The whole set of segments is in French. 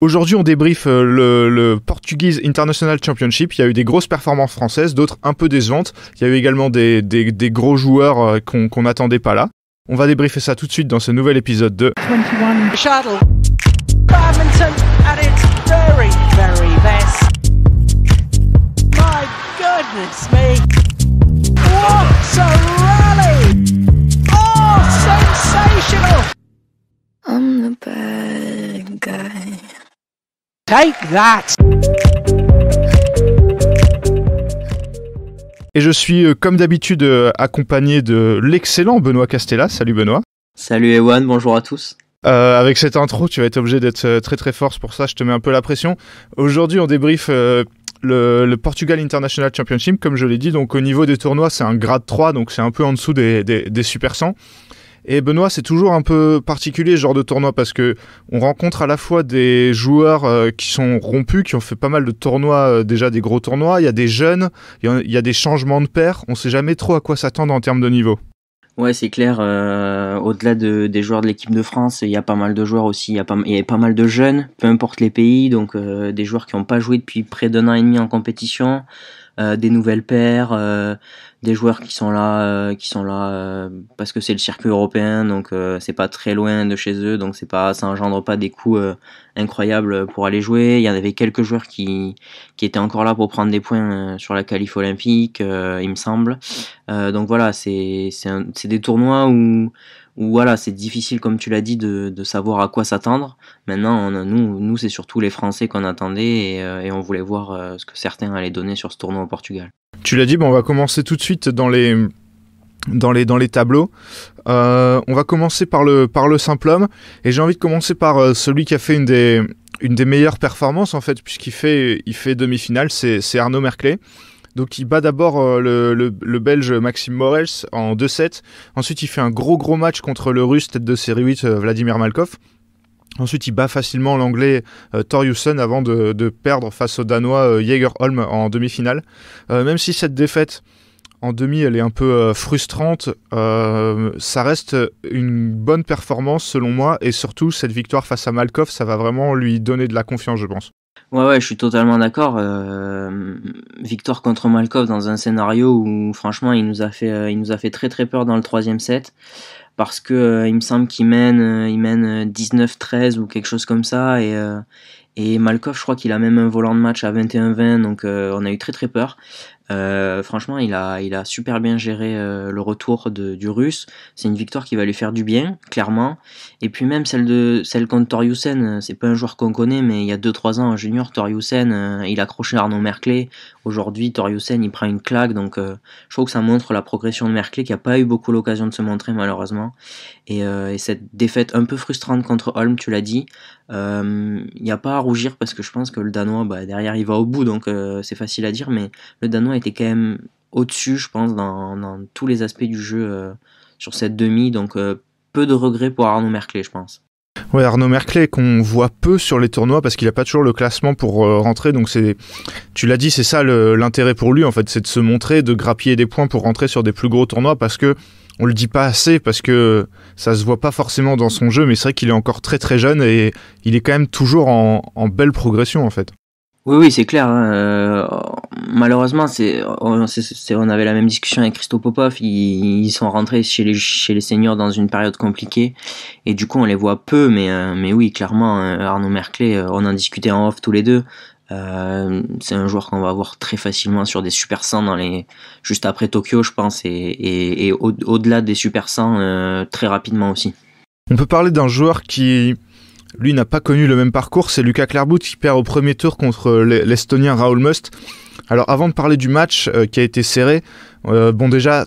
Aujourd'hui, on débriefe euh, le, le, Portuguese International Championship. Il y a eu des grosses performances françaises, d'autres un peu décevantes. Il y a eu également des, des, gros joueurs euh, qu'on n'attendait pas là. On va débriefer ça tout de suite dans ce nouvel épisode de 21 Shuttle. My goodness oh, sensational! Take that. Et je suis euh, comme d'habitude euh, accompagné de l'excellent Benoît Castella. Salut Benoît. Salut Ewan, bonjour à tous. Euh, avec cette intro, tu vas être obligé d'être très très fort, pour ça je te mets un peu la pression. Aujourd'hui, on débrief le, Portugal International Championship, comme je l'ai dit. Donc au niveau des tournois, c'est un grade 3, donc c'est un peu en dessous des, des Super 100. Et Benoît, c'est toujours un peu particulier ce genre de tournoi parce que on rencontre à la fois des joueurs euh, qui sont rompus, qui ont fait pas mal de tournois, euh, déjà des gros tournois, il y a des jeunes, il y, a des changements de paires, on ne sait jamais trop à quoi s'attendre en termes de niveau. Ouais, c'est clair. Euh, au-delà des joueurs de l'équipe de France, il y a pas mal de joueurs aussi. Il y a pas, mal de jeunes, peu importe les pays. Donc, des joueurs qui n'ont pas joué depuis près d'un an et demi en compétition. Euh, des nouvelles paires, euh, des joueurs qui sont là, euh, qui sont là parce que c'est le circuit européen, donc c'est pas très loin de chez eux, donc c'est pas, ça engendre pas des coûts incroyables pour aller jouer. Il y en avait quelques joueurs qui qui étaient encore là pour prendre des points sur la qualif olympique, il me semble. donc voilà, c'est c'est des tournois où voilà, c'est difficile, comme tu l'as dit, de, savoir à quoi s'attendre. Maintenant, nous, nous c'est surtout les Français qu'on attendait et, euh, on voulait voir euh, ce que certains allaient donner sur ce tournoi au Portugal. Tu l'as dit, on va commencer tout de suite dans les, dans les, dans les tableaux. Euh, on va commencer par le, par le simple homme et j'ai envie de commencer par celui qui a fait une des, une des meilleures performances en fait, puisqu'il fait, il fait demi-finale, c'est Arnaud Merclé. Donc il bat d'abord euh, le, Belge Maxime Morels en 2-7. Ensuite il fait un gros gros match contre le Russe tête de série 8 euh, Vladimir Malkov. Ensuite il bat facilement l'anglais euh, Thor avant de, perdre face au Danois jager Holm en demi-finale. même si cette défaite en demi elle est un peu frustrante, ça reste une bonne performance selon moi et surtout cette victoire face à Malkov ça va vraiment lui donner de la confiance je pense. Ouais, ouais, je suis totalement d'accord. Euh, victoire contre Malkov dans un scénario où, franchement, il nous a fait, euh, il nous a fait très très peur dans le troisième set. Parce que euh, il me semble qu'il mène, euh, il mène 19-13 ou quelque chose comme ça. Et, et Malkov, je crois qu'il a même un volant de match à 21-20. Donc, on a eu très très peur. Euh, franchement, il a, il a super bien géré euh, le retour du russe. C'est une victoire qui va lui faire du bien, clairement. Et puis même celle, de, celle contre Toriusen, euh, c'est pas un joueur qu'on connaît, mais il y a 2-3 ans, en junior, Toriusen, il il accroché Arnaud Merclé Aujourd'hui, Toriusen, il prend une claque, donc euh, je trouve que ça montre la progression de Merkley, qui n'a pas eu beaucoup l'occasion de se montrer malheureusement. Euh, et, cette défaite un peu frustrante contre Holm, tu l'as dit, il euh, n'y a pas à rougir parce que je pense que le Danois, bah, derrière, il va au bout, donc c'est facile à dire, mais le Danois était quand même au-dessus, je pense, dans, tous les aspects du jeu sur cette demi, donc peu de regrets pour Arnaud Merkley, je pense. Ouais, Arnaud Merclé, qu'on voit peu sur les tournois parce qu'il n'a pas toujours le classement pour euh, rentrer. Donc, c'est, tu l'as dit, c'est ça l'intérêt pour lui, en fait, c'est de se montrer, de grappiller des points pour rentrer sur des plus gros tournois parce que on le dit pas assez, parce que ça se voit pas forcément dans son jeu, mais c'est vrai qu'il est encore très très jeune et il est quand même toujours en, en belle progression, en fait. Oui, c'est clair. Hein, euh, malheureusement, c'est on, avait la même discussion avec Christo Popov. Ils, sont rentrés chez les, chez les seniors dans une période compliquée. Et du coup, on les voit peu. Mais, euh, mais oui, clairement, euh, Arnaud Merclé, on en discutait en off tous les deux. c'est un joueur qu'on va voir très facilement sur des Super 100 dans les... juste après Tokyo, je pense, et, au-delà des Super 100, très rapidement aussi. On peut parler d'un joueur qui lui n'a pas connu le même parcours. C'est Lucas Clairbout qui perd au premier tour contre l'Estonien Raoul Must. Alors avant de parler du match euh, qui a été serré, euh, bon déjà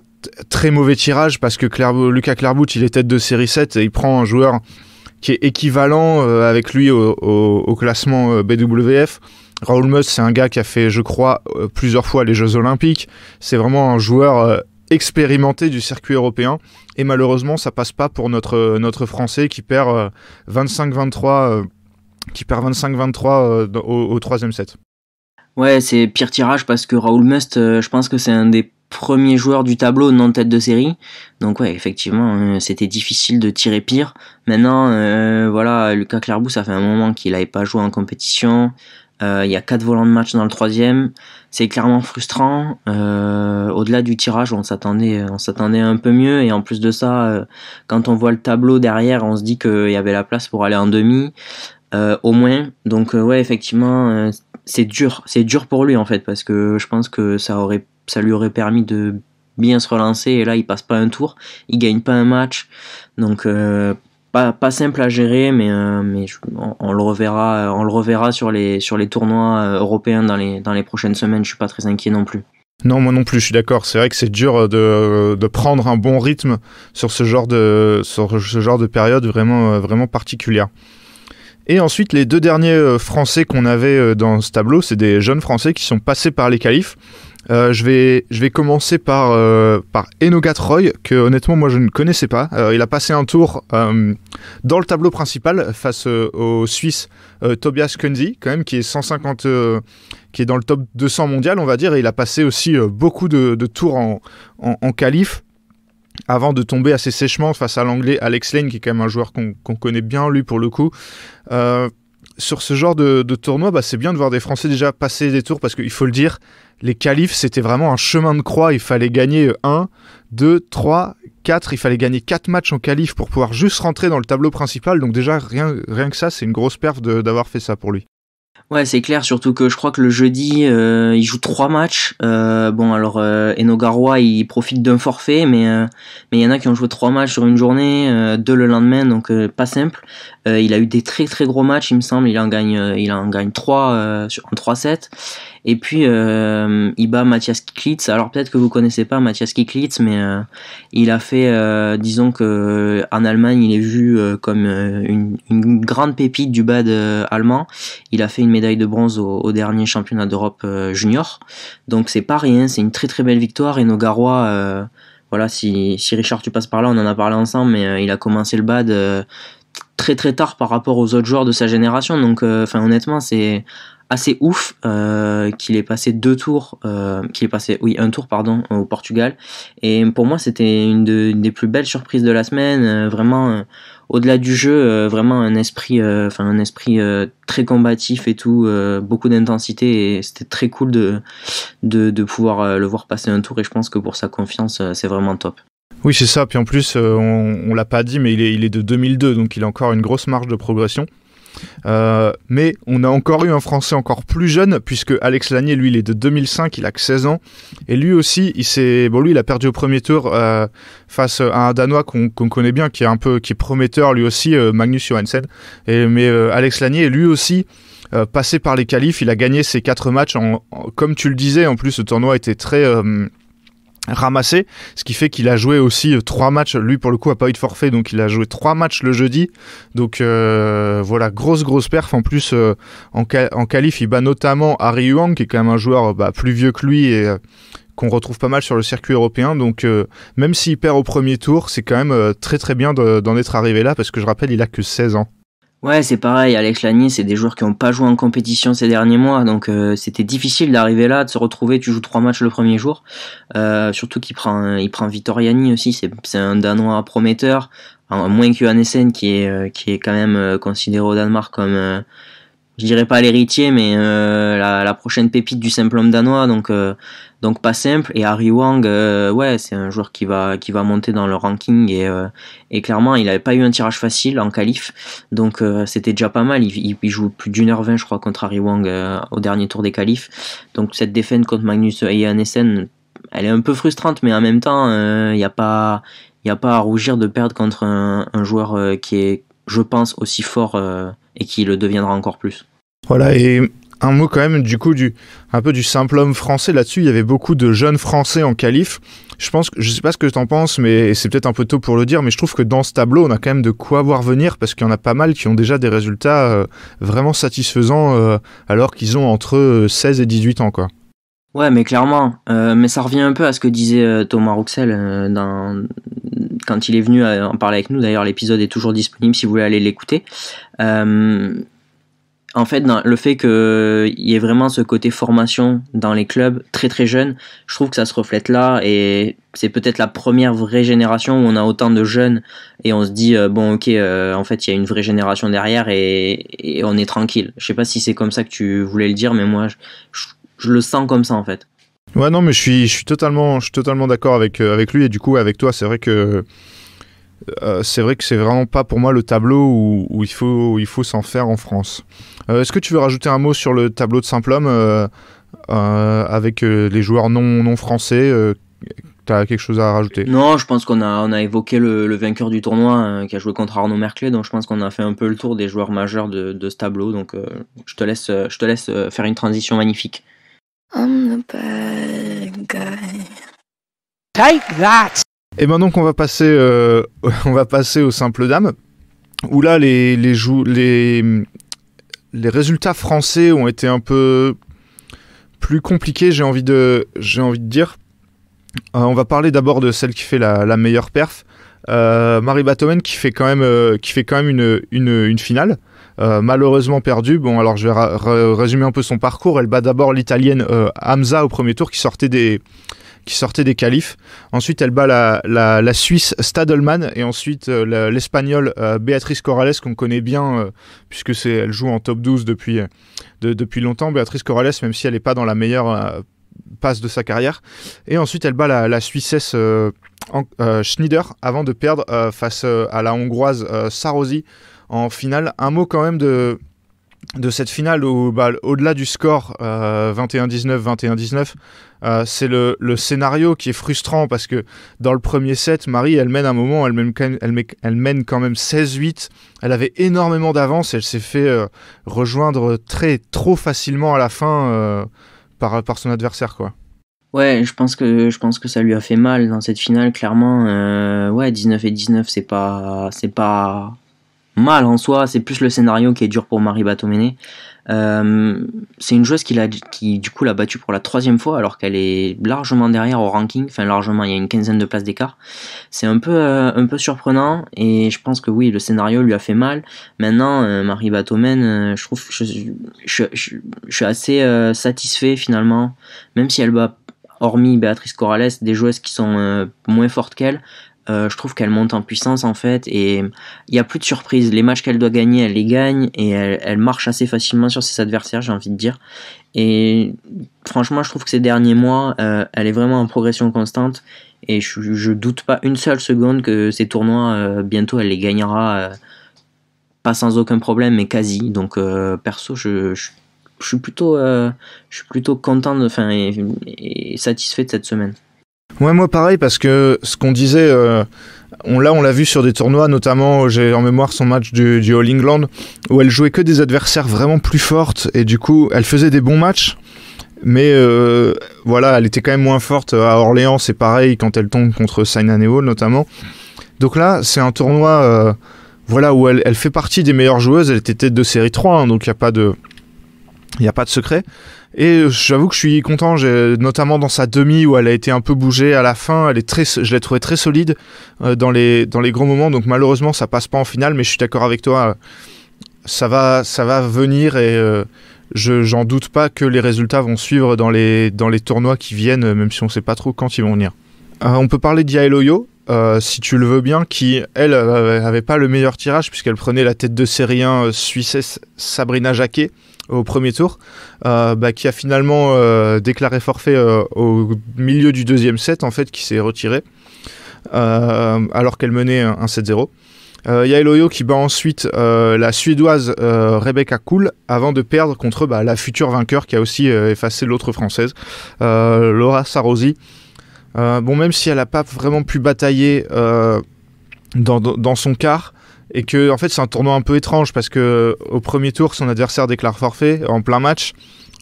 très mauvais tirage parce que Lucas Clairbout il est tête de série 7 et il prend un joueur qui est équivalent euh, avec lui au, au classement BWF. Raoul Must, c'est un gars qui a fait, je crois, plusieurs fois les Jeux Olympiques. C'est vraiment un joueur expérimenté du circuit européen. Et malheureusement, ça passe pas pour notre, notre Français qui perd 25-23 euh, euh, qui perd 25-23 euh, au, troisième set. Ouais, c'est pire tirage parce que Raoul Must, je pense que c'est un des premiers joueurs du tableau non tête de série. Donc ouais, effectivement, c'était difficile de tirer pire. Maintenant, voilà, Lucas Clairbout, ça fait un moment qu'il n'avait pas joué en compétition. Euh, il y a quatre volants de match dans le troisième. C'est clairement frustrant. Euh, au-delà du tirage, on s'attendait, on s'attendait un peu mieux. Et en plus de ça, euh, quand on voit le tableau derrière, on se dit qu'il y avait la place pour aller en demi, au moins. Donc ouais, effectivement, c'est dur, c'est dur pour lui en fait parce que je pense que ça aurait, ça lui aurait permis de bien se relancer et là il passe pas un tour, il gagne pas un match, donc pas, simple à gérer, mais, euh, mais on, le reverra, euh, on le reverra sur les, sur les tournois euh, européens dans les, dans les prochaines semaines. Je suis pas très inquiet non plus. Non, moi non plus, je suis d'accord. C'est vrai que c'est dur de, prendre un bon rythme sur ce genre de, ce genre de période vraiment, vraiment particulière. Et ensuite, les deux derniers Français qu'on avait dans ce tableau, c'est des jeunes Français qui sont passés par les qualifs. Euh, je, vais, je vais commencer par, euh, par Enogat Roy, que honnêtement moi je ne connaissais pas. Euh, il a passé un tour dans le tableau principal face au Suisse Tobias Kunzi, quand même, qui est 150, qui est dans le top 200 mondial, on va dire. Et il a passé aussi beaucoup de, tours en, en, qualif avant de tomber assez sèchement face à l'anglais Alex Lane, qui est quand même un joueur qu'on connaît bien, lui, pour le coup sur ce genre de, tournoi, bah, c'est bien de voir des Français déjà passer des tours parce qu'il faut le dire, les qualifs, c'était vraiment un chemin de croix. Il fallait gagner 1, 2, 3, 4. Il fallait gagner 4 matchs en qualif pour pouvoir juste rentrer dans le tableau principal. Donc déjà, rien, rien que ça, c'est une grosse perf d'avoir fait ça pour lui. Ouais, c'est clair, surtout que je crois que le jeudi, euh, il joue trois matchs. Euh, bon, alors, euh, il profite d'un forfait, mais euh, mais il y en a qui ont joué trois matchs sur une journée, deux le lendemain, donc pas simple. Euh, il a eu des très très gros matchs, il me semble. Il en gagne, euh, il en gagne 3 euh, sur en 3 sets. Et puis il bat Mathias Kiklitz. Alors peut-être que vous connaissez pas Mathias Kiklitz, mais il a fait, disons que en Allemagne, il est vu comme une, grande pépite du bad allemand. Il a fait une médaille de bronze au, dernier championnat d'Europe junior. Donc c'est pas rien, c'est une très très belle victoire et nos voilà, si, Richard, tu passes par là, on en a parlé ensemble, mais il a commencé le bad très très tard par rapport aux autres joueurs de sa génération. Donc, euh, enfin, honnêtement, c'est assez ouf euh, qu'il ait passé deux tours, euh, qu'il ait passé, oui, un tour, pardon, au Portugal. Et pour moi, c'était une, des plus belles surprises de la semaine. Euh, vraiment, au-delà du jeu, vraiment un esprit, enfin un esprit très combatif et tout, beaucoup d'intensité. Et c'était très cool de, de, de pouvoir le voir passer un tour. Et je pense que pour sa confiance, c'est vraiment top. Oui, c'est ça. Puis en plus, euh, on, l'a pas dit, mais il est, il est de 2002, donc il a encore une grosse marge de progression. Euh, mais on a encore eu un Français encore plus jeune, puisque Alex Lanier, lui, il est de 2005, il a que 16 ans. Et lui aussi, il s'est. Bon, lui, il a perdu au premier tour euh, face à un Danois qu'on connaît bien, qui est un peu. qui est prometteur, lui aussi, Magnus Johansen. mais Alex Lanier, lui aussi. passé par les qualifs, il a gagné ses quatre matchs. En, comme tu le disais, en plus, ce tournoi était très ramassé, ce qui fait qu'il a joué aussi euh, trois matchs. Lui, pour le coup, a pas eu de forfait, donc il a joué trois matchs le jeudi. Donc euh, voilà, grosse grosse perf. En plus, euh, en, en qualif, il bat notamment Harry Huang, qui est quand même un joueur bah, plus vieux que lui et qu'on retrouve pas mal sur le circuit européen. Donc même s'il perd au premier tour, c'est quand même très très bien d'en être arrivé là, parce que je rappelle, il a que 16 ans. Ouais, c'est pareil, Alex Lanier, c'est des joueurs qui n'ont pas joué en compétition ces derniers mois, donc euh, c'était difficile d'arriver là, de se retrouver, tu joues trois matchs le premier jour, euh, surtout qu'il prend, il prend Vitoriani aussi, c'est un Danois prometteur, moins que Anessen, qui est, euh, qui est quand même considéré au Danemark comme je dirais pas l'héritier, mais euh, la, prochaine pépite du simple homme danois, donc, euh, donc pas simple. Et Harry Wang, euh, ouais, c'est un joueur qui va, qui va monter dans le ranking et, et clairement, il n'avait pas eu un tirage facile en qualif, donc c'était déjà pas mal. Il, joue plus d'une heure vingt, je crois, contre Harry Wang au dernier tour des qualifs. Donc cette défaite contre Magnus Eyanessen, elle est un peu frustrante, mais en même temps, il n'y a pas, il a pas à rougir de perdre contre un, un joueur qui est, je pense, aussi fort et qui le deviendra encore plus. Voilà, et un mot quand même du coup du un peu du simple homme français là-dessus. Il y avait beaucoup de jeunes français en qualif. Je pense je sais pas ce que tu en penses, mais c'est peut-être un peu tôt pour le dire, mais je trouve que dans ce tableau, on a quand même de quoi voir venir parce qu'il y en a pas mal qui ont déjà des résultats euh, vraiment satisfaisants euh, alors qu'ils ont entre 16 euh, et 18 ans quoi. Ouais, mais clairement, mais ça revient un peu à ce que disait Thomas Rouxel dans, quand il est venu euh, en parler avec nous. D'ailleurs, l'épisode est toujours disponible si vous voulez aller l'écouter. Euh, en fait, le fait qu'il y ait vraiment ce côté formation dans les clubs très très jeunes, je trouve que ça se reflète là et c'est peut-être la première vraie génération où on a autant de jeunes et on se dit euh, bon ok en fait il y a une vraie génération derrière et, on est tranquille. Je sais pas si c'est comme ça que tu voulais le dire mais moi je le sens comme ça en fait. Ouais, non, mais je suis, je suis totalement, je suis totalement d'accord avec, euh, avec lui et du coup avec toi. C'est vrai que euh, c'est vrai que c'est vraiment pas pour moi le tableau où, il faut, il faut s'en faire en France. Euh, est-ce que tu veux rajouter un mot sur le tableau de Simplum avec les joueurs non, non français tu as quelque chose à rajouter Non, je pense qu'on a, on a évoqué le, vainqueur du tournoi qui a joué contre Arnaud Merclé, donc je pense qu'on a fait un peu le tour des joueurs majeurs de, de ce tableau. Donc je te laisse, je te laisse faire une transition magnifique the Take that! Et maintenant qu'on va passer, euh, on va passer aux simples dames, où là les les, les résultats français ont été un peu plus compliqués, j'ai envie de j'ai envie de dire. Euh, on va parler d'abord de celle qui fait la, meilleure perf, euh, Marie Batomen qui fait quand même qui fait quand même une finale. Euh, malheureusement perdue, Bon, alors je vais résumer un peu son parcours. Elle bat d'abord l'italienne euh, Hamza au premier tour qui sortait des qui sortait des qualifs. Ensuite, elle bat la, Suisse Stadelman et ensuite euh, l'Espagnole Béatrice Corrales qu'on connaît bien puisque c'est elle joue en top 12 depuis depuis longtemps. Béatrice Corrales, même si elle n'est pas dans la meilleure passe de sa carrière. Et ensuite, elle bat la, la Suissesse Schneider avant de perdre face à la Hongroise Sarosi en finale. Un mot quand même de, de cette finale où, bah, au-delà du score 21-19, euh, 21-19, euh, c'est le, scénario qui est frustrant parce que dans le premier set, Marie, elle mène un moment, elle mène quand même, 16-8. Elle avait énormément d'avance, elle s'est fait euh, rejoindre très trop facilement à la fin par, par son adversaire, quoi. Ouais, je pense que je pense que ça lui a fait mal dans cette finale. Clairement, ouais, 19 et 19, c'est pas c'est pas mal en soi, c'est plus le scénario qui est dur pour Marie Batomene. Euh, c'est une joueuse qui, a, qui du coup l'a battue pour la troisième fois alors qu'elle est largement derrière au ranking, enfin largement, il y a une quinzaine de places d'écart. C'est un peu, euh, un peu surprenant et je pense que oui, le scénario lui a fait mal. Maintenant, euh, Marie Batomen, je trouve, je, je suis assez satisfait finalement, même si elle bat hormis Béatrice Corrales, des joueuses qui sont moins fortes qu'elle, euh, je trouve qu'elle monte en puissance en fait et il n'y a plus de surprise. Les matchs qu'elle doit gagner, elle les gagne et elle, marche assez facilement sur ses adversaires, j'ai envie de dire. Et franchement, je trouve que ces derniers mois, euh, elle est vraiment en progression constante et je, je doute pas une seule seconde que ces tournois, euh, bientôt, elle les gagnera pas sans aucun problème, mais quasi. Donc perso, je, suis plutôt, je suis plutôt content de, et satisfait de cette semaine. Ouais, moi pareil, parce que ce qu'on disait, euh, on, là on l'a vu sur des tournois, notamment j'ai en mémoire son match du, du All England, où elle jouait que des adversaires vraiment plus fortes, et du coup elle faisait des bons matchs, mais euh, voilà, elle était quand même moins forte à Orléans, c'est pareil quand elle tombe contre Hall notamment. Donc là, c'est un tournoi euh, voilà, où elle, fait partie des meilleures joueuses, elle était tête de série 3, hein, donc il a Il n'y a pas de secret. Et euh, j'avoue que je suis content, notamment dans sa demi où elle a été un peu bougée à la fin, elle est très, je l'ai trouvée très solide euh, dans, les, dans les gros moments, donc malheureusement ça passe pas en finale, mais je suis d'accord avec toi, ça va, ça va venir et euh, je j'en doute pas que les résultats vont suivre dans les, dans les tournois qui viennent, même si on sait pas trop quand ils vont venir. on peut parler d'Yael Oyo, si tu le veux bien, qui, elle, n'avait avait pas le meilleur tirage puisqu'elle prenait la tête de série 1 suissesse Sabrina Jacquet au premier tour, euh, bah, qui a finalement euh, déclaré forfait euh, au milieu du deuxième set, en fait, qui s'est retiré, alors qu'elle menait un 7 0 Il y a qui bat ensuite la Suédoise Rebecca Kuhl avant de perdre contre bah, la future vainqueur qui a aussi effacé l'autre Française, Laura Sarosi. bon, même si elle n'a pas vraiment pu batailler dans, dans, son quart, et que en fait c'est un tournoi un peu étrange parce que au premier tour son adversaire déclare forfait en plein match.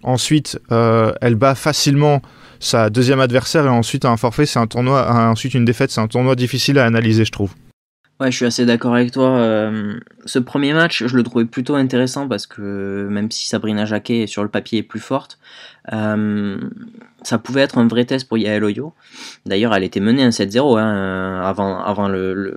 Ensuite, euh, elle bat facilement sa deuxième adversaire et ensuite un forfait, c'est un tournoi, ensuite une défaite, c'est un tournoi difficile à analyser, je trouve. Ouais, je suis assez d'accord avec toi. Euh, ce premier match, je le trouvais plutôt intéressant parce que même si Sabrina Jacquet sur le papier est plus forte, euh, ça pouvait être un vrai test pour Yael Oyo. D'ailleurs, elle était menée 1 7-0 hein, avant, le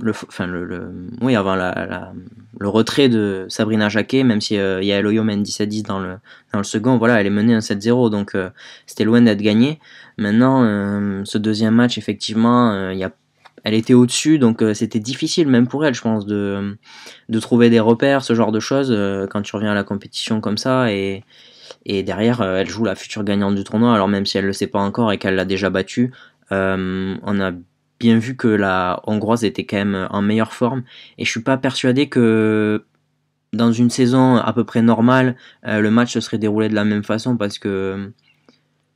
le, enfin, le, oui, avant la, le retrait de Sabrina Jacquet, même si euh, il y a Eloyo mène 10 10 dans le, dans le second, voilà, elle est menée 1-7-0, donc euh, c'était loin d'être gagné. Maintenant, euh, ce deuxième match, effectivement, il y a, elle était au-dessus, donc c'était difficile, même pour elle, je pense, de, de trouver des repères, ce genre de choses, quand tu reviens à la compétition comme ça, et, et derrière, elle joue la future gagnante du tournoi, alors même si elle ne le sait pas encore et qu'elle l'a déjà battue, on a bien vu que la Hongroise était quand même en meilleure forme. Et je suis pas persuadé que dans une saison à peu près normale, euh, le match se serait déroulé de la même façon parce que euh,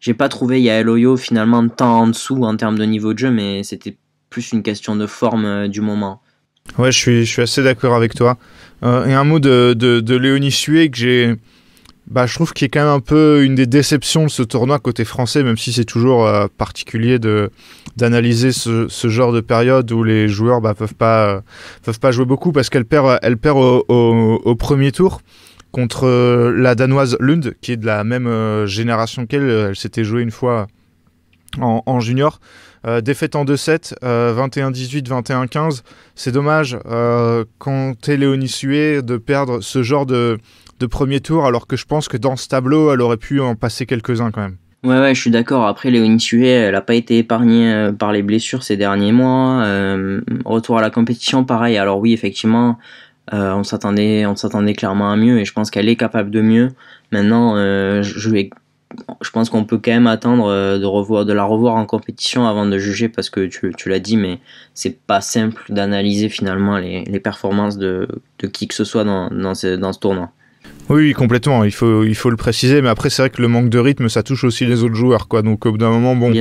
j'ai pas trouvé Yael Oyo finalement tant en dessous en termes de niveau de jeu, mais c'était plus une question de forme euh, du moment. Ouais, je suis, je suis assez d'accord avec toi. et un mot de Léonie Sué que j'ai bah, je trouve qu'il a quand même un peu une des déceptions de ce tournoi côté français, même si c'est toujours euh, particulier de d'analyser ce, genre de période où les joueurs ne bah, peuvent pas euh, pas jouer beaucoup parce qu'elle perd elle perd au, premier tour contre euh, la danoise Lund qui est de la même génération qu'elle. Elle s'était jouée une fois en, junior. défaite en 2-7, 21-18, 21-15. C'est dommage quand t'es Léonie Sué de perdre ce genre de, de premier tour, alors que je pense que dans ce tableau, elle aurait pu en passer quelques-uns quand même. Ouais, ouais, je suis d'accord. Après, Léonie Tué, elle n'a pas été épargnée euh, par les blessures ces derniers mois. Euh, retour à la compétition, pareil. Alors oui, effectivement, euh, on s'attendait, on s'attendait clairement à mieux, et je pense qu'elle est capable de mieux. Maintenant, je je pense qu'on peut quand même attendre de revoir, de la revoir en compétition avant de juger, parce que tu, l'as dit, mais c'est pas simple d'analyser finalement les, performances de, qui que ce soit dans ce tournoi. Oui, complètement. Il faut, il faut le préciser. Mais après, c'est vrai que le manque de rythme, ça touche aussi les autres joueurs, quoi. Donc, au bout d'un moment, bon.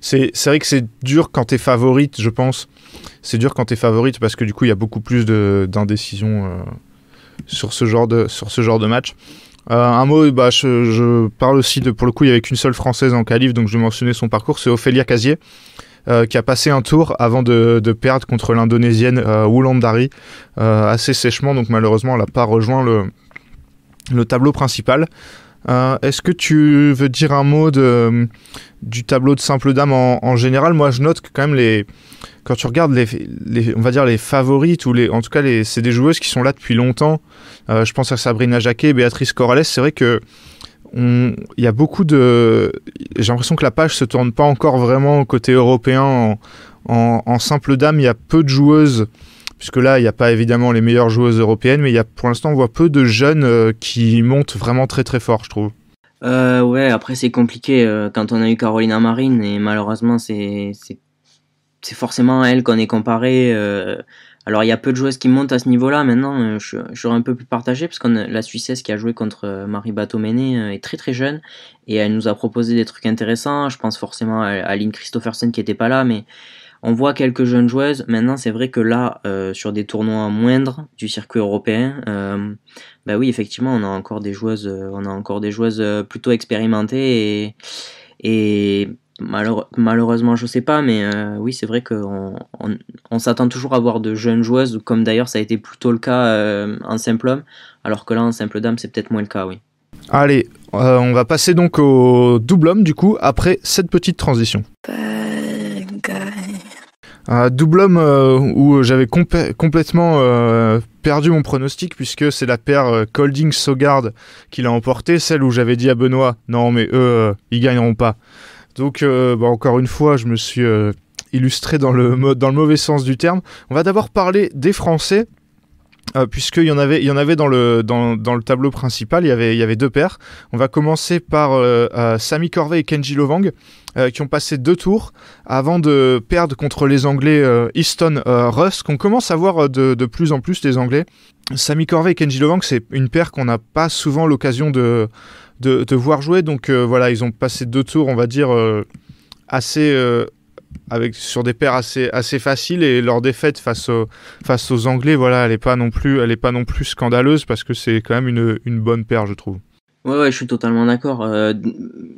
C'est, vrai que c'est dur quand t'es favorite, je pense. C'est dur quand t'es favorite parce que du coup, il y a beaucoup plus de, d'indécision euh, sur ce genre de, sur ce genre de match. Euh, un mot, bah, je, parle aussi de, pour le coup, il y avait qu'une seule française en qualif, donc je vais mentionner son parcours. C'est Ophélia Casier. Euh, qui a passé un tour avant de, de perdre contre l'indonésienne Wulandari assez sèchement donc malheureusement elle n'a pas rejoint le, le tableau principal. Euh, est-ce que tu veux dire un mot de, du tableau de simple dame en, général Moi, je note que quand même les, quand tu regardes les, on va dire les favorites ou les, en tout cas c'est des joueuses qui sont là depuis longtemps. Euh, je pense à Sabrina Jacquet, Béatrice Corrales. C'est vrai que il y a beaucoup de, j'ai l'impression que la page se tourne pas encore vraiment côté européen. En, en simple dame, il y a peu de joueuses puisque là, il n'y a pas évidemment les meilleures joueuses européennes, mais il y a, pour l'instant, on voit peu de jeunes euh, qui montent vraiment très très fort, je trouve. Euh, ouais, après c'est compliqué euh, quand on a eu Carolina Marine et malheureusement c'est forcément elle qu'on est comparé. alors il y a peu de joueuses qui montent à ce niveau-là maintenant, J'aurais un peu plus partagé parce que la Suissesse qui a joué contre Marie Batomene est très très jeune et elle nous a proposé des trucs intéressants. Je pense forcément à, à Lynn qui n'était pas là, mais on voit quelques jeunes joueuses. Maintenant, c'est vrai que là, euh, sur des tournois moindres du circuit européen, euh, bah oui, effectivement, on a encore des joueuses, euh, on a encore des joueuses plutôt expérimentées et, et malheureusement, je sais pas, mais oui, c'est vrai qu'on on, s'attend toujours à voir de jeunes joueuses, comme d'ailleurs ça a été plutôt le cas en simple homme, alors que là, en simple dame, c'est peut-être moins le cas, oui. Allez, on va passer donc au double homme du coup après cette petite transition. Bah, un double homme euh, où j'avais complètement euh, perdu mon pronostic puisque c'est la paire euh, Colding Sogard qui l'a emporté, celle où j'avais dit à Benoît non mais eux ils gagneront pas. Donc bah, encore une fois je me suis illustré dans le, dans le mauvais sens du terme. On va d'abord parler des Français euh, puisqu'il y en avait, il y en avait dans le dans, le tableau principal, il y avait il y avait deux paires. On va commencer par euh, euh, Sami et Kenji Lovang, qui ont passé deux tours avant de perdre contre les Anglais Easton Rusk. qu'on commence à voir de, plus en plus des Anglais. Sami Corvée et Kenji Lovang, c'est une paire qu'on n'a pas souvent l'occasion de, de, de voir jouer. Donc voilà, ils ont passé deux tours, on va dire assez avec, sur des paires assez, assez faciles et leur défaite face, face aux Anglais, voilà, elle n'est pas, non plus, elle est pas non plus scandaleuse parce que c'est quand même une, bonne paire, je trouve. Ouais, je suis totalement d'accord. Euh,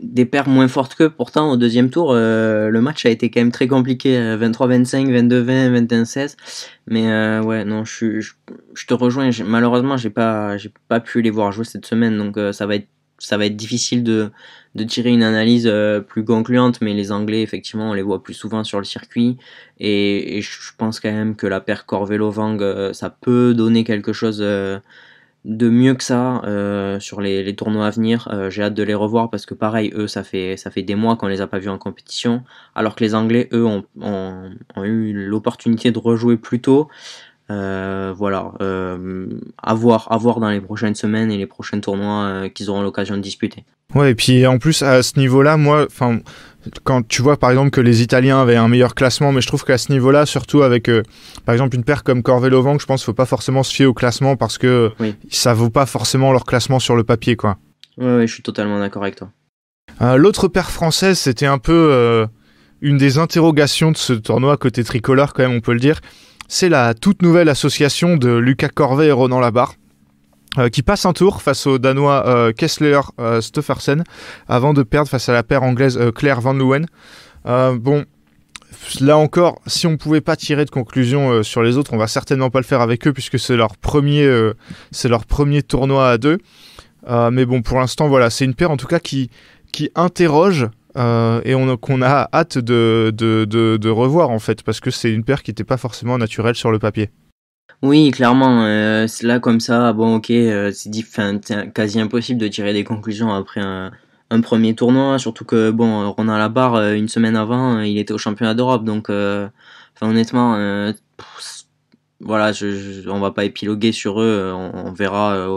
des paires moins fortes que pourtant au deuxième tour, euh, le match a été quand même très compliqué. 23-25, 22-20, 21-16. Mais euh, ouais, non, je, te rejoins. Malheureusement, j'ai pas, j'ai pas pu les voir jouer cette semaine, donc ça va être ça va être difficile de, tirer une analyse euh, plus concluante, mais les Anglais, effectivement, on les voit plus souvent sur le circuit. Et, je pense quand même que la paire Corvelo-Vang, euh, ça peut donner quelque chose euh, de mieux que ça sur les, les, tournois à venir. J'ai hâte de les revoir parce que, pareil, eux, ça fait, ça fait des mois qu'on les a pas vus en compétition, alors que les Anglais, eux, ont eu l'opportunité de rejouer plus tôt. Euh, voilà, euh, à, voir, dans les prochaines semaines et les prochains tournois euh, qu'ils auront l'occasion de disputer. Ouais, et puis en plus à ce niveau-là, moi, enfin, quand tu vois par exemple que les Italiens avaient un meilleur classement, mais je trouve qu'à ce niveau-là, surtout avec par exemple une paire comme corvello que je pense qu'il ne faut pas forcément se fier au classement parce que ça ça vaut pas forcément leur classement sur le papier, quoi. Ouais, je suis totalement d'accord avec toi. L'autre paire française, c'était un peu une des interrogations de ce tournoi côté tricolore, quand même, on peut le dire. C'est la toute nouvelle association de Lucas Corvet et Ronan Labarre. Euh, qui passe un tour face au Danois euh, Kessler euh, avant de perdre face à la paire anglaise Claire Van Leeuwen. bon, là encore, si on ne pouvait pas tirer de conclusion sur les autres, on va certainement pas le faire avec eux puisque c'est leur, premier, leur premier tournoi à deux. mais bon, pour l'instant, voilà, c'est une paire en tout cas qui, qui interroge euh, et on, qu'on a hâte de, de, de, revoir en fait, parce que c'est une paire qui n'était pas forcément naturelle sur le papier. Oui, clairement, euh, là comme ça, ah bon ok, euh, c'est, quasi impossible de tirer des conclusions après un, premier tournoi, surtout que bon, Ronan barre une semaine avant, il était au championnat d'Europe, donc honnêtement, voilà, je, on va pas épiloguer sur eux, on, verra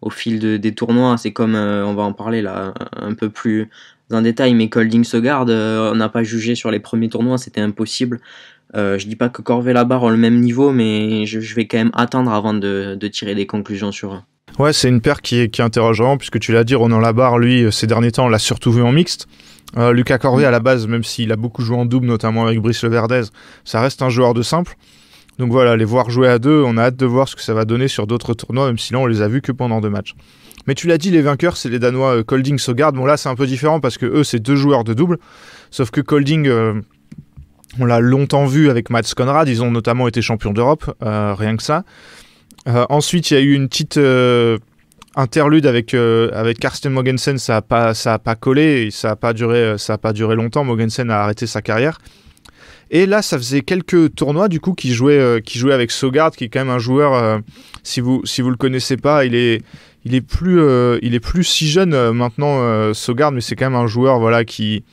au, fil des tournois, c'est comme on va en parler là un peu plus un détail, mais Colding se garde, euh, on n'a pas jugé sur les premiers tournois, c'était impossible. Euh, je dis pas que Corvée Labarre ont le même niveau, mais je, vais quand même attendre avant de, tirer des conclusions sur eux. Ouais, c'est une paire qui, qui interroge puisque tu l'as dit, Ronan Labarre, lui, euh, ces derniers temps, on l'a surtout vu en mixte. Lucas Corvée, à la base, même s'il a beaucoup joué en double, notamment avec Brice Leverdez, ça reste un joueur de simple. Donc voilà, les voir jouer à deux, on a hâte de voir ce que ça va donner sur d'autres tournois, même si là, on les a vus que pendant deux matchs. Mais tu l'as dit, les vainqueurs, c'est les Danois euh, Colding, Sogard. Bon, là, c'est un peu différent parce que eux, c'est deux joueurs de double. Sauf que Colding, euh, on l'a longtemps vu avec Mats Conrad. Ils ont notamment été champions d'Europe, euh, rien que ça. ensuite, il y a eu une petite interlude avec, avec Karsten Mogensen. Ça n'a pas, pas collé ça n'a pas, duré, ça pas duré longtemps. Mogensen a arrêté sa carrière. Et là, ça faisait quelques tournois du coup qui jouait, qui jouait avec Sogard, qui est quand même un joueur. si vous si vous le connaissez pas, il est il est plus, euh, il est plus si jeune euh, maintenant, euh, mais c'est quand même un joueur voilà qui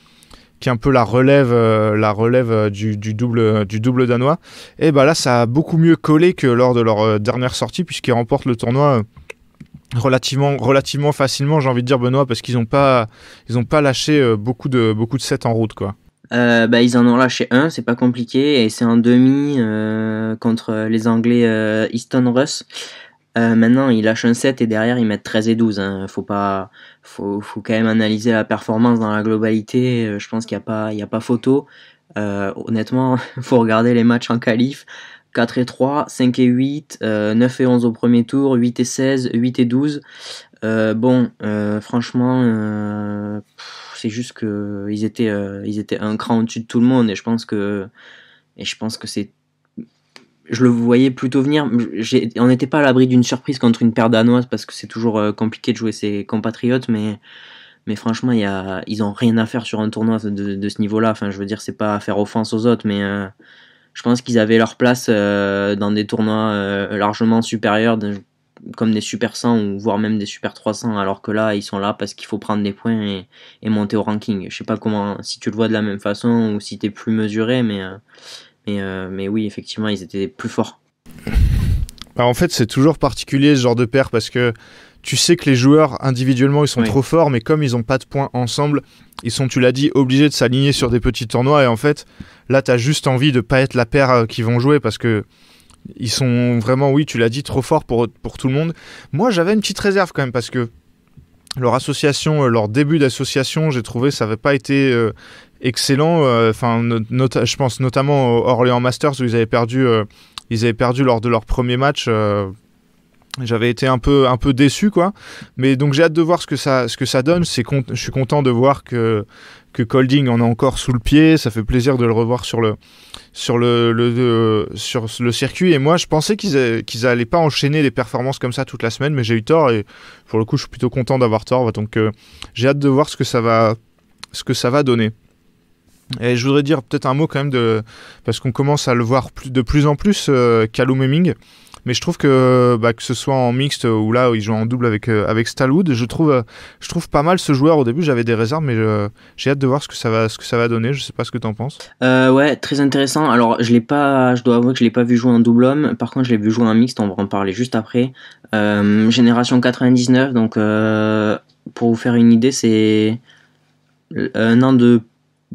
qui un peu la relève, euh, la relève du, double du double danois. Et bah là, ça a beaucoup mieux collé que lors de leur dernière sortie, puisqu'ils remportent le tournoi. relativement relativement facilement j'ai envie de dire Benoît parce qu'ils n'ont pas pas lâché beaucoup de beaucoup de sets en route quoi bah, ils en ont lâché un, c'est pas compliqué, et c'est en demi contre les Anglais Easton Russ. Euh, maintenant, il lâche un 7 et derrière, il met 13 et 12. Hein. Faut pas, faut, quand même analyser la performance dans la globalité. Euh, je pense qu'il n'y a, pas, a pas photo. Euh, honnêtement, faut regarder les matchs en qualif. 4 et 3, 5 et 8, 9 euh, et 11 au premier tour, 8 et 16, 8 et 12. bon, franchement, c'est juste qu'ils étaient, ils étaient un cran au-dessus de tout le monde et je pense que, et je pense que c'est je le voyais plutôt venir. On n'était pas à l'abri d'une surprise contre une paire danoise parce que c'est toujours euh, compliqué de jouer ses compatriotes, mais, franchement, ils n'ont rien à faire sur un tournoi de, ce niveau-là. Enfin, je veux dire, c'est pas à faire offense aux autres, mais euh, je pense qu'ils avaient leur place euh, dans des tournois largement supérieurs, comme des Super 100 ou voire même des Super 300, alors que là, ils sont là parce qu'il faut prendre des points et, monter au ranking. Je sais pas comment, si tu le vois de la même façon ou si tu es plus mesuré, mais. Euh, mais, oui, effectivement, ils étaient plus forts. Bah, en fait, c'est toujours particulier ce genre de paire parce que tu sais que les joueurs individuellement ils sont trop forts, mais comme ils n'ont pas de points ensemble, ils sont, tu l'as dit, obligés de s'aligner sur des petits tournois. Et en fait, là, tu as juste envie de pas être la paire euh, qui vont jouer parce que ils sont vraiment, oui, tu l'as dit, trop forts pour, pour tout le monde. Moi, j'avais une petite réserve quand même parce que leur association, euh, leur début d'association, j'ai trouvé ça n'avait pas été excellent. Euh, enfin, je pense notamment aux Orléans Masters où ils avaient perdu, euh, ils avaient perdu lors de leur premier match euh, j'avais été un peu un peu déçu quoi mais donc j'ai hâte de voir ce que ça ce que ça donne c'est je suis content de voir que que Colding en a encore sous le pied ça fait plaisir de le revoir sur le sur le, sur le circuit et moi je pensais qu'ils qu'ils allaient pas enchaîner des performances comme ça toute la semaine mais j'ai eu tort et pour le coup je suis plutôt content d'avoir tort donc j'ai hâte de voir ce que ça va ce que ça va donner et je voudrais dire peut-être un mot quand même de parce qu'on commence à le voir plus, de plus en plus euh, Mais je trouve que bah, que ce soit en mixte ou là où il joue en double avec euh, avec Stallwood, je trouve euh, je trouve pas mal ce joueur. Au début, j'avais des réserves, mais euh, j'ai hâte de voir ce que ça va ce que ça va donner. Je sais pas ce que t'en penses. ouais, très intéressant. Alors je l'ai pas, je dois avouer que je l'ai pas vu jouer en double homme. Par contre, je l'ai vu jouer en mixte. On va en parler juste après. génération 99, donc pour vous faire une idée, c'est un an de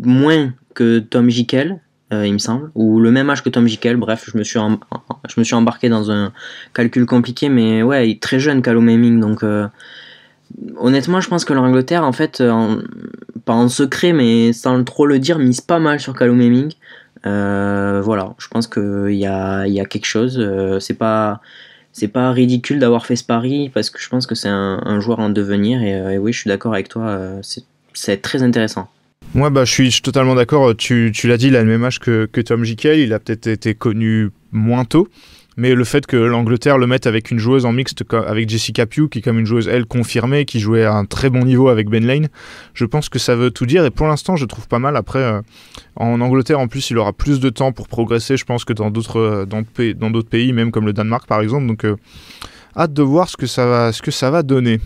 moins que Tom Jekyll, euh, il me semble, ou le même âge que Tom Jekyll. Bref, je me suis, je me suis embarqué dans un calcul compliqué, mais ouais, il est très jeune, Callum Memming Donc, euh, honnêtement, je pense que l'Angleterre, en fait, euh, pas en secret, mais sans trop le dire, mise pas mal sur Callum Memming voilà, je pense qu'il y a, y a quelque chose. c'est pas c'est pas ridicule d'avoir fait ce pari parce que je pense que c'est un, joueur en devenir et oui je suis d'accord avec toi c'est très intéressant moi, bah, je suis, totalement d'accord. Euh, tu, tu l'as dit, il a le même âge que, Tom J.K., Il a peut-être été connu moins tôt. Mais le fait que l'Angleterre le mette avec une joueuse en mixte avec Jessica Pugh, qui est comme une joueuse, elle, confirmée, qui jouait à un très bon niveau avec Ben Lane, je pense que ça veut tout dire. Et pour l'instant, je trouve pas mal. Après, euh, en Angleterre, en plus, il aura plus de temps pour progresser, je pense, que dans d'autres euh, dans d'autres pays, même comme le Danemark, par exemple. Donc, hâte de voir ce que ça va, ce que ça va donner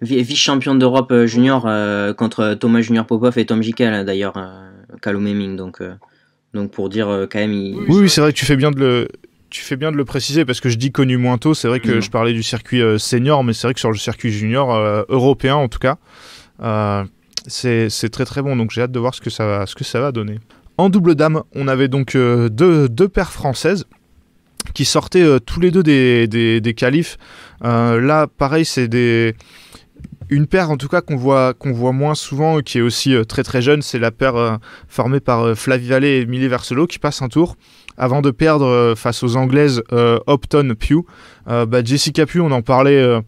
vice-champion d'Europe euh, junior euh, contre Thomas Junior Popov et Tom Jikel euh, d'ailleurs, Calum Donc, donc pour dire quand même. Oui, c'est vrai que tu fais bien de le. Tu fais bien de le préciser parce que je dis connu moins tôt. C'est vrai que mm. je parlais du circuit senior, mais c'est vrai que sur le circuit junior européen en tout cas, c'est très très bon. Donc j'ai hâte de voir ce que ça va, ce que ça va donner. En double dame, on avait donc deux, deux, paires françaises qui sortaient tous les deux des, des, des qualifs. là, pareil, c'est des, une paire en tout cas qu'on voit, qu'on voit moins souvent, qui est aussi euh, très très jeune, c'est la paire euh, formée par euh, Flavie Vallée et Emilie Verselo qui passe un tour avant de perdre face aux Anglaises Hopton Pugh. Bah, Jessica Pugh, on en parlait.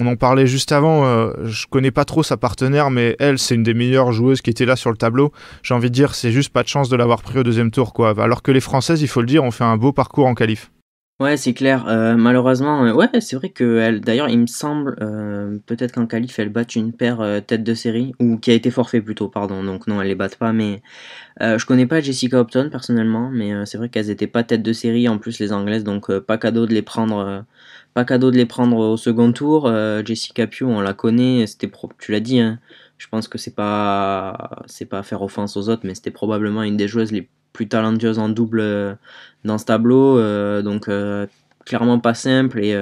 On en parlait juste avant, je connais pas trop sa partenaire, mais elle, c'est une des meilleures joueuses qui était là sur le tableau. J'ai envie de dire, c'est juste pas de chance de l'avoir pris au deuxième tour, quoi. Alors que les Françaises, il faut le dire, ont fait un beau parcours en qualif. Ouais, c'est clair. Euh, malheureusement, euh, ouais, c'est vrai que elle, d'ailleurs, il me semble, euh, peut-être qu'en qualif, elle bat une paire tête de série, ou qui a été forfait plutôt, pardon. Donc non, elle les bat pas, mais je connais pas Jessica Hopton personnellement, mais c'est vrai qu'elles étaient pas tête de série en plus les Anglaises, donc pas cadeau de les prendre, pas cadeau de les prendre au second tour. Jessica Pio on la connaît, c'était tu l'as dit. Hein. je pense que c'est pas, c'est pas faire offense aux autres, mais c'était probablement une des joueuses les plus talentueuse en double euh, dans ce tableau. Euh, donc euh, clairement pas simple et,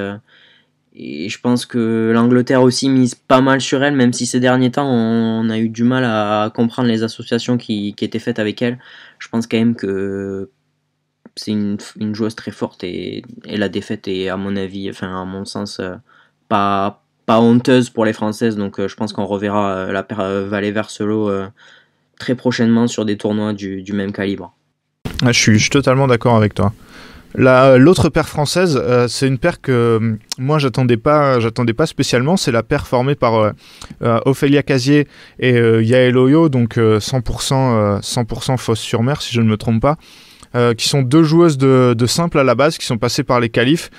je pense que l'Angleterre aussi mise pas mal sur elle, même si ces derniers temps on, a eu du mal à comprendre les associations qui, étaient faites avec elle. Je pense quand même que c'est une, joueuse très forte et, la défaite est à mon avis, enfin à mon sens, pas, pas honteuse pour les Françaises. Donc je pense qu'on reverra la paire valé très prochainement sur des tournois du même calibre. Ah, je, suis, totalement d'accord avec toi. L'autre paire française, euh, c'est une paire que euh, moi j'attendais pas, j'attendais pas spécialement. C'est la paire formée par euh, Ophélia Casier et Yael Oyo, donc 100%, 100 fausse sur mer si je ne me trompe pas. qui sont deux joueuses de, simple à la base, qui sont passées par les qualifs,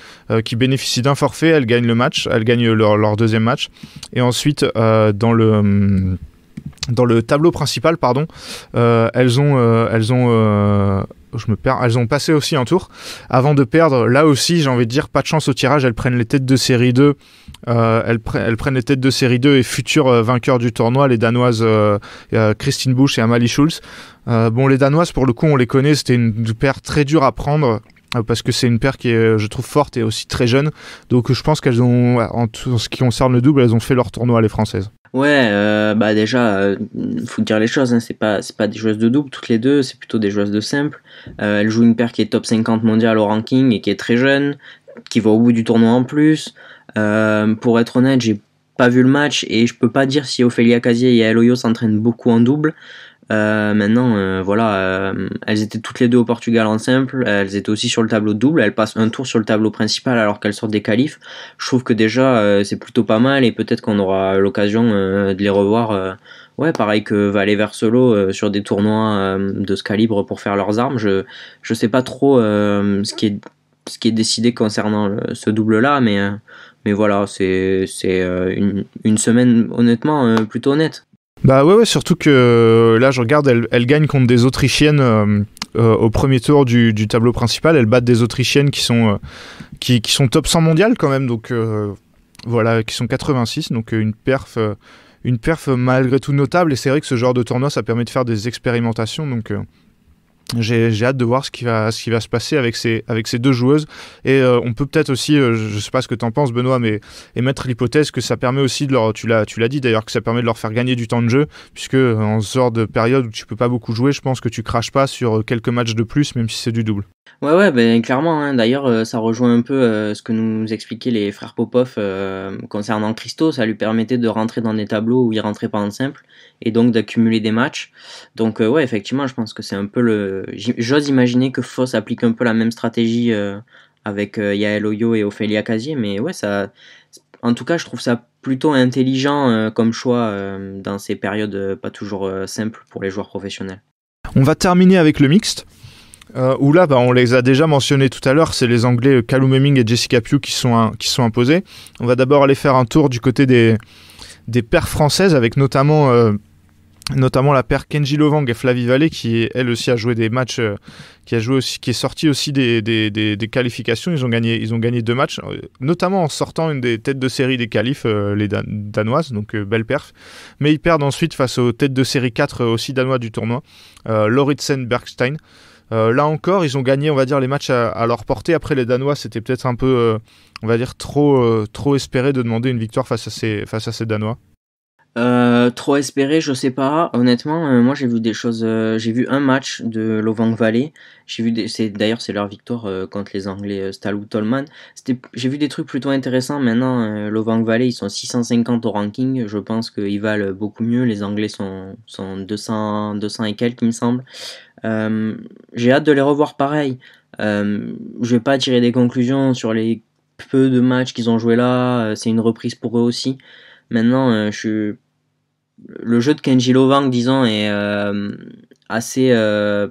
qui bénéficient d'un forfait, elles gagnent le match, elles gagnent leur, deuxième match. Et ensuite, dans le. Hum, dans le tableau principal, pardon, euh, elles ont, euh, elles ont, euh, je me perds, elles ont passé aussi un tour avant de perdre. Là aussi, j'ai envie de dire, pas de chance au tirage. Elles prennent les têtes de série 2, elles, prennent les têtes de série 2 et futurs vainqueurs du tournoi, les Danoises Christine Bush et Amalie Schulz. bon, les Danoises, pour le coup, on les connaît. C'était une paire très dure à prendre parce que c'est une paire qui est, je trouve, forte et aussi très jeune. Donc, je pense qu'elles ont, en, tout, en ce qui concerne le double, elles ont fait leur tournoi, les Françaises. Ouais, euh, bah déjà, euh, faut dire les choses, hein, c'est pas c'est pas des joueuses de double toutes les deux, c'est plutôt des joueuses de simple. Euh, elle joue une paire qui est top 50 mondiale au ranking et qui est très jeune, qui va au bout du tournoi en plus. pour être honnête, j'ai pas vu le match et je peux pas dire si Ophelia Casier et Eloyo s'entraînent beaucoup en double. Euh, maintenant, euh, voilà, euh, elles étaient toutes les deux au Portugal en simple, elles étaient aussi sur le tableau double, elles passent un tour sur le tableau principal alors qu'elles sortent des qualifs. Je trouve que déjà euh, c'est plutôt pas mal et peut-être qu'on aura l'occasion de les revoir. ouais, pareil que Valet Solo sur des tournois de ce calibre pour faire leurs armes. Je je sais pas trop ce qui est ce qui est décidé concernant ce double là, mais mais voilà, c'est c'est une, une semaine honnêtement plutôt honnête. Bah ouais, ouais surtout que euh, là, je regarde, elle, gagne contre des Autrichiennes euh, euh, au premier tour du, tableau principal. Elle bat des Autrichiennes qui sont, qui, sont top 100 mondial quand même, donc voilà, qui sont 86, donc une perf. une perf malgré tout notable et c'est vrai que ce genre de tournoi ça permet de faire des expérimentations donc j'ai hâte de voir ce qui va, ce qui va se passer avec ces, avec ces deux joueuses. Et euh, on peut peut-être aussi, euh, je ne sais pas ce que tu en penses, Benoît, mais émettre l'hypothèse que ça permet aussi de leur, tu l'as, tu l'as dit d'ailleurs, que ça permet de leur faire gagner du temps de jeu, puisque euh, en ce genre de période où tu peux pas beaucoup jouer, je pense que tu craches pas sur quelques matchs de plus, même si c'est du double. Ouais, ouais, ben clairement. Hein. D'ailleurs, ça rejoint un peu ce que nous expliquaient les frères Popov concernant Christo. Ça lui permettait de rentrer dans des tableaux où il rentrait pas en simple et donc d'accumuler des matchs. Donc ouais, effectivement, je pense que c'est un peu le j'ose imaginer que Foss applique un peu la même stratégie euh, avec euh, Yael Oyo et Ophélia Casier, mais ouais, ça, en tout cas, je trouve ça plutôt intelligent euh, comme choix dans ces périodes pas toujours simples pour les joueurs professionnels. On va terminer avec le mixte. où là, bah, on les a déjà mentionnés tout à l'heure, c'est les Anglais Callum et Jessica Pugh qui sont, hein, qui sont imposés. On va d'abord aller faire un tour du côté des, des paires françaises, avec notamment notamment la paire Kenji Lovang et Flavie Vallée qui elle aussi a joué des matchs euh, qui a joué aussi qui est sorti aussi des, des, des, qualifications ils ont gagné ils ont gagné deux matchs euh, notamment en sortant une des têtes de série des qualifs euh, les danoises donc belle perf mais ils perdent ensuite face aux têtes de série 4 aussi danois du tournoi Lauritsen Bergstein là encore ils ont gagné on va dire les matchs à, leur portée après les danois c'était peut-être un peu on va dire trop trop espéré de demander une victoire face à ces face à ces danois euh, trop espéré, je sais pas. Honnêtement, euh, moi j'ai vu des choses. Euh, j'ai vu un match de Lovang Valley. J'ai vu d'ailleurs c'est leur victoire contre les Anglais stalwood Tolman. J'ai vu des trucs plutôt intéressants. Maintenant, Lovang Valley ils sont 650 au ranking. Je pense qu'ils valent beaucoup mieux. Les Anglais sont sont 200 200 et quelques, il me semble. j'ai hâte de les revoir pareil. je vais pas tirer des conclusions sur les peu de matchs qu'ils ont joué là. C'est une reprise pour eux aussi. Maintenant, je suis le jeu de Kenji Lovang, disons, est euh, assez euh,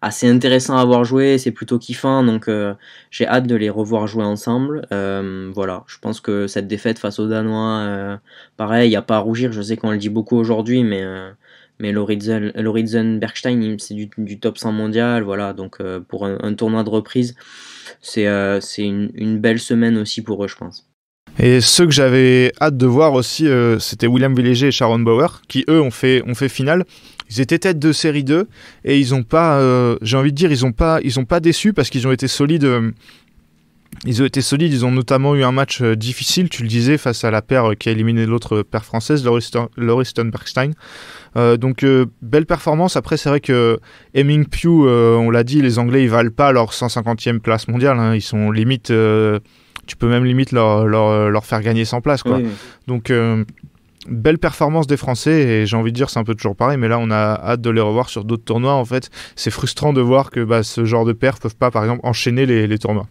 assez intéressant à voir joué, c'est plutôt kiffant, donc euh, j'ai hâte de les revoir jouer ensemble. voilà, je pense que cette défaite face aux Danois, pareil, il n'y a pas à rougir, je sais qu'on le dit beaucoup aujourd'hui, mais, mais Bergstein, c'est du, top 100 mondial, voilà, donc pour un, tournoi de reprise, c'est une, une belle semaine aussi pour eux, je pense. Et ceux que j'avais hâte de voir aussi, euh, c'était William Villéger et Sharon Bauer, qui eux ont fait, finale. Ils étaient tête de série 2 et ils n'ont pas, euh, j'ai envie de dire, ils n'ont pas, pas déçu parce qu'ils ont été solides. Euh, ils ont été solides, ils ont notamment eu un match difficile, tu le disais, face à la paire qui a éliminé l'autre paire française, Lauriston Bergstein. donc belle performance. Après, c'est vrai que Heming Pugh, on l'a dit, les Anglais ils valent pas leur 150e place mondiale. Hein. Ils sont limite tu peux même limite leur, faire gagner 100 places. Quoi. Donc, euh, belle performance des Français, et j'ai envie de dire, c'est un peu toujours pareil, mais là, on a hâte de les revoir sur d'autres tournois. En fait, c'est frustrant de voir que bah, ce genre de ne peuvent pas, par exemple, enchaîner les, tournois.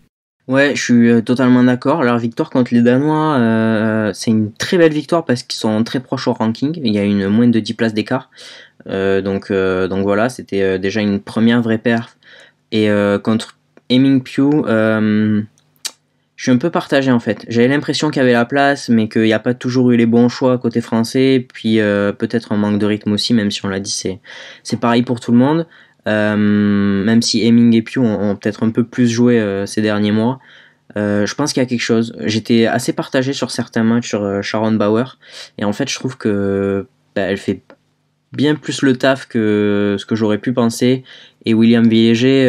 Ouais, je suis euh, totalement d'accord. Leur victoire contre les Danois, euh, c'est une très belle victoire parce qu'ils sont très proches au ranking. Il y a une moins de 10 places d'écart. donc, donc voilà, c'était déjà une première vraie perf. Et contre aiming Pugh, je suis un peu partagé en fait. J'avais l'impression qu'il y avait la place, mais qu'il n'y a pas toujours eu les bons choix côté français, puis euh, peut-être un manque de rythme aussi, même si on l'a dit, c'est, c'est pareil pour tout le monde. Euh, même si Heming et Pugh ont, peut-être un peu plus joué euh, ces derniers mois, je pense qu'il y a quelque chose. J'étais assez partagé sur certains matchs sur Sharon Bauer, et en fait, je trouve que bah, elle fait bien plus le taf que ce que j'aurais pu penser. Et William Villéger,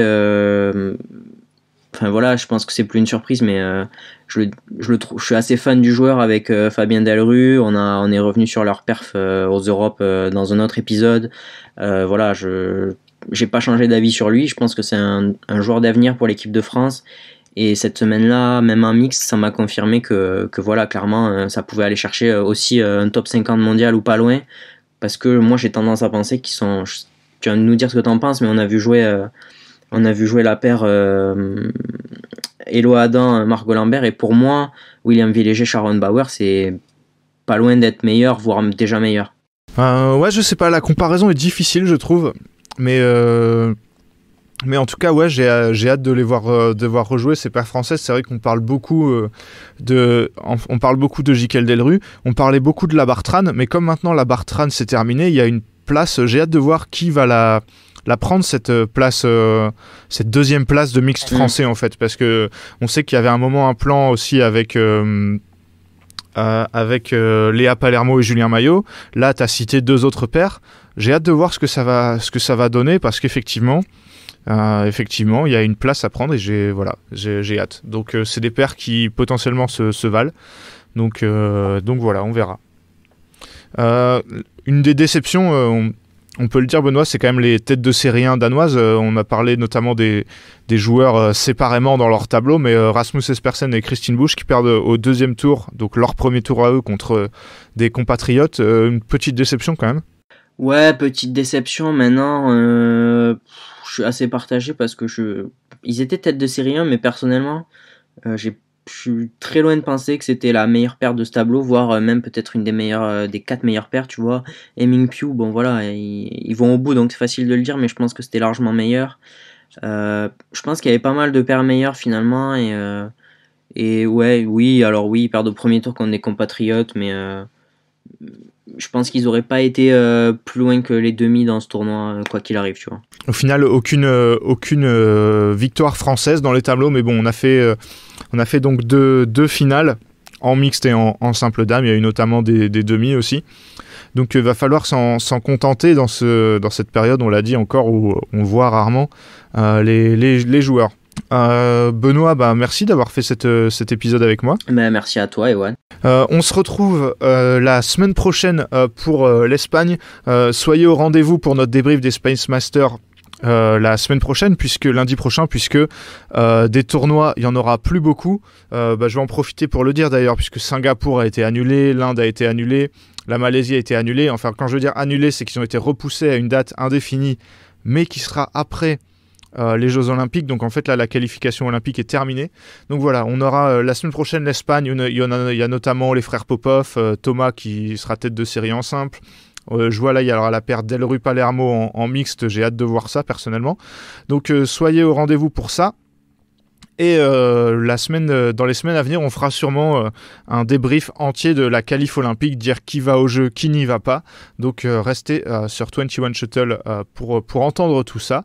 voilà, je pense que c'est plus une surprise, mais euh, je, le, je suis assez fan du joueur avec euh, Fabien Delru. On, a, on est revenu sur leur perf euh, aux Europes dans un autre épisode. voilà, je n'ai pas changé d'avis sur lui. Je pense que c'est un, joueur d'avenir pour l'équipe de France. Et cette semaine-là, même en mix, ça m'a confirmé que, voilà, clairement, ça pouvait aller chercher aussi un top 50 mondial ou pas loin. Parce que moi, j'ai tendance à penser qu'ils sont. Tu de nous dire ce que tu en penses, mais on a vu jouer on a vu jouer la paire euh, Elo Adam, Margot Lambert, et pour moi, William Villéger, Sharon Bauer, c'est pas loin d'être meilleur, voire déjà meilleur. Euh, ouais, je sais pas, la comparaison est difficile, je trouve, mais euh, mais en tout cas, ouais, j'ai hâte de les voir de voir rejouer ces paires françaises. C'est vrai qu'on parle beaucoup de on parle beaucoup de Delru, on parlait beaucoup de la Bartran, mais comme maintenant la Bartrane s'est terminée, il y a une place. J'ai hâte de voir qui va la la prendre cette euh, place, euh, cette deuxième place de mixte français en fait, parce que on sait qu'il y avait un moment un plan aussi avec. Euh, Léa Palermo et Julien Maillot. Là, tu as cité deux autres pairs. J'ai hâte de voir ce que ça va, ce que ça va donner parce qu'effectivement, effectivement, il y a une place à prendre et j'ai voilà, j'ai hâte. Donc c'est des paires qui potentiellement se, valent. Donc donc voilà, on verra. une des déceptions, on peut le dire, Benoît, c'est quand même les têtes de série 1 danoises. Euh, on a parlé notamment des, joueurs euh, séparément dans leur tableau, mais euh, Rasmus Espersen et Christine Busch qui perdent au deuxième tour, donc leur premier tour à eux contre des compatriotes. une petite déception quand même. Ouais, petite déception. Maintenant, je suis assez partagé parce que je... ils étaient têtes de série 1, mais personnellement, j'ai je suis très loin de penser que c'était la meilleure paire de ce tableau, voire euh, même peut-être une des meilleures, euh, des quatre meilleures paires, tu vois. Aiming Pew, bon voilà, ils, vont au bout, donc c'est facile de le dire, mais je pense que c'était largement meilleur. Euh, je pense qu'il y avait pas mal de paires meilleures finalement, et, ouais, oui, alors oui, perdent au premier tour contre des compatriotes, mais je pense qu'ils n'auraient pas été euh, plus loin que les demi dans ce tournoi, euh, quoi qu'il arrive, tu vois. Au final, aucune, euh, aucune victoire française dans les tableaux, mais bon, on a fait, on a fait donc deux, deux finales en mixte et en, simple dame. Il y a eu notamment des, demi aussi. Donc il va falloir s'en contenter dans, ce, dans cette période, on l'a dit encore, où on voit rarement les, les joueurs. Euh, Benoît, bah, merci d'avoir fait euh, cet épisode avec moi. Bah, merci à toi, Ewan. Euh, on se retrouve la semaine prochaine pour l'Espagne. soyez au rendez-vous pour notre débrief des Space Masters. la semaine prochaine, puisque lundi prochain, puisque des tournois, il y en aura plus beaucoup. Bah, je vais en profiter pour le dire d'ailleurs, puisque Singapour a été annulé, l'Inde a été annulée, la Malaisie a été annulée. Enfin, quand je veux dire annulé, c'est qu'ils ont été repoussés à une date indéfinie, mais qui sera après euh, les Jeux Olympiques. Donc en fait, là, la qualification olympique est terminée. Donc voilà, on aura euh, la semaine prochaine l'Espagne. Il y, a, notamment les frères Popov, euh, Thomas qui sera tête de série en simple. je vois là, il y aura la paire Del Palermo en, mixte. J'ai hâte de voir ça personnellement. Donc soyez au rendez-vous pour ça. Et la semaine, dans les semaines à venir, on fera sûrement un débrief entier de la qualif olympique, dire qui va au jeu, qui n'y va pas. Donc restez sur 21 Shuttle pour, pour entendre tout ça.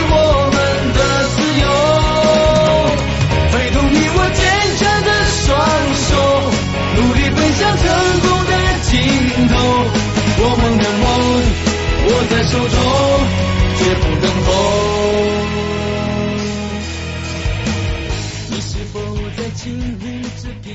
向成功的尽头，我们的梦握在手中，绝不等候。你是否在经历着平？